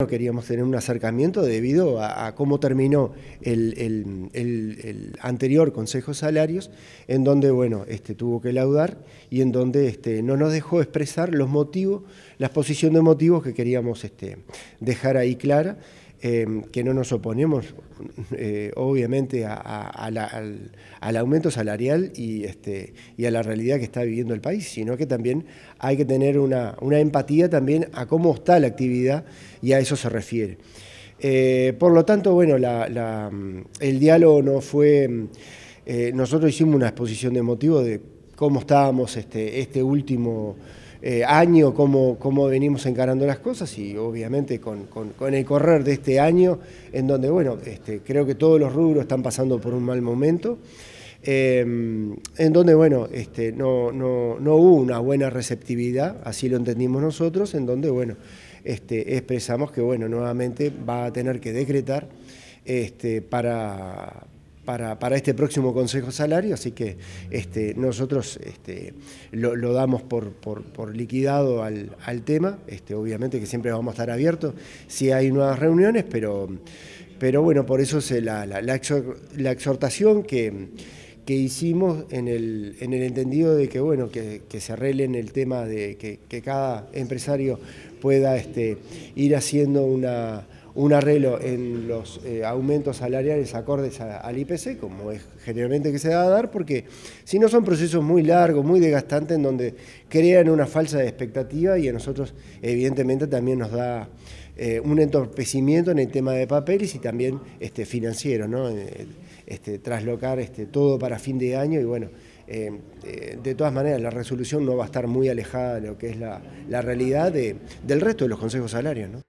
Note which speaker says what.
Speaker 1: No queríamos tener un acercamiento debido a, cómo terminó el, anterior Consejo Salarios, en donde bueno, este, tuvo que laudar y en donde este, no nos dejó expresar los motivos, la exposición de motivos que queríamos este, dejar ahí clara. Em, que no nos oponemos, eh, obviamente, al, aumento salarial este, y, a la realidad que está viviendo el país, sino que también hay que tener una, empatía también a cómo está la actividad y a eso se refiere. Eh, por lo tanto, bueno, el diálogo no fue... Em, eh, nosotros hicimos una exposición de motivo de cómo estábamos este, este último eh, año, cómo, cómo, venimos encarando las cosas y obviamente con, el correr de este año, en donde, bueno, este, creo que todos los rubros están pasando por un mal momento. Em, en donde, bueno, este, no, no, hubo una buena receptividad, así lo entendimos nosotros, en donde, bueno, expresamos que, bueno, nuevamente va a tener que decretar para, para, este próximo Consejo Salario, así que este, nosotros este, lo, damos por, liquidado al, tema, este, obviamente que siempre vamos a estar abiertos si hay nuevas reuniones, pero, pero bueno, por eso es la, exhortación que, que hicimos en el, en el entendido de que bueno que, se arreglen el tema de que, que cada empresario pueda este, ir haciendo una, un arreglo en los eh, aumentos salariales acordes al IPC, como es generalmente que se va a dar, porque si no son procesos muy largos, muy desgastantes, en donde crean una falsa expectativa y a nosotros evidentemente también nos da eh, un entorpecimiento en el tema de papeles y también este, financiero, ¿no? Eh, este, traslocar este, todo para fin de año y bueno, de todas maneras, la resolución no va a estar muy alejada de lo que es la, realidad del resto de los consejos salarios.